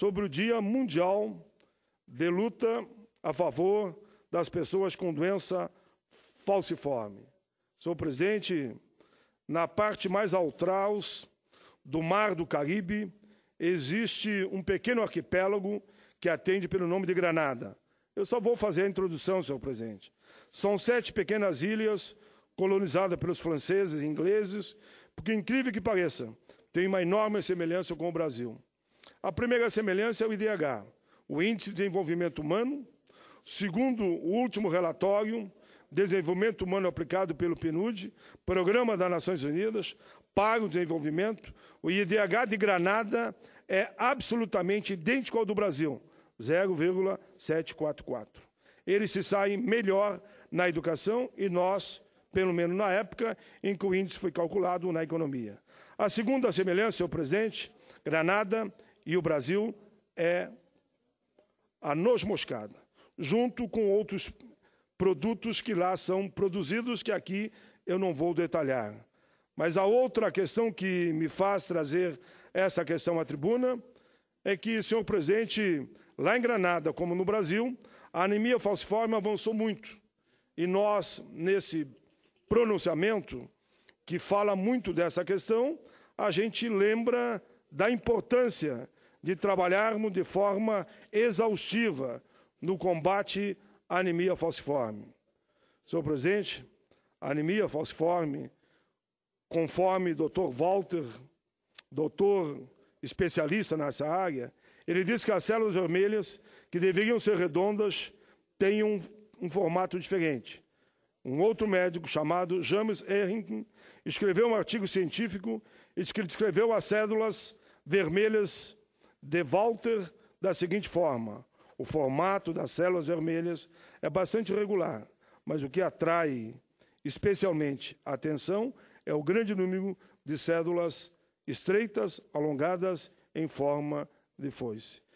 sobre o Dia Mundial de Luta a Favor das Pessoas com Doença Falciforme. senhor presidente na parte mais altraus do Mar do Caribe, existe um pequeno arquipélago que atende pelo nome de Granada. Eu só vou fazer a introdução, senhor presidente. São sete pequenas ilhas colonizadas pelos franceses e ingleses, porque, incrível que pareça, tem uma enorme semelhança com o Brasil. A primeira semelhança é o IDH, o Índice de Desenvolvimento Humano. Segundo o último relatório, Desenvolvimento Humano aplicado pelo PNUD, Programa das Nações Unidas para o Desenvolvimento, o IDH de Granada é absolutamente idêntico ao do Brasil, 0,744. Eles se saem melhor na educação e nós, pelo menos na época em que o índice foi calculado na economia. A segunda semelhança, senhor é presidente, Granada e o Brasil é a noz moscada, junto com outros produtos que lá são produzidos, que aqui eu não vou detalhar. Mas a outra questão que me faz trazer essa questão à tribuna é que, senhor presidente, lá em Granada, como no Brasil, a anemia falciforme avançou muito. E nós, nesse pronunciamento, que fala muito dessa questão, a gente lembra da importância de trabalharmos de forma exaustiva no combate à anemia falciforme. Senhor presidente, a anemia falciforme, conforme Dr. Walter, doutor especialista nessa área, ele diz que as células vermelhas, que deveriam ser redondas, têm um, um formato diferente. Um outro médico chamado James Errington escreveu um artigo científico em que descreveu as células vermelhas de Walter da seguinte forma: o formato das células vermelhas é bastante regular, mas o que atrai especialmente a atenção é o grande número de células estreitas, alongadas em forma de foice.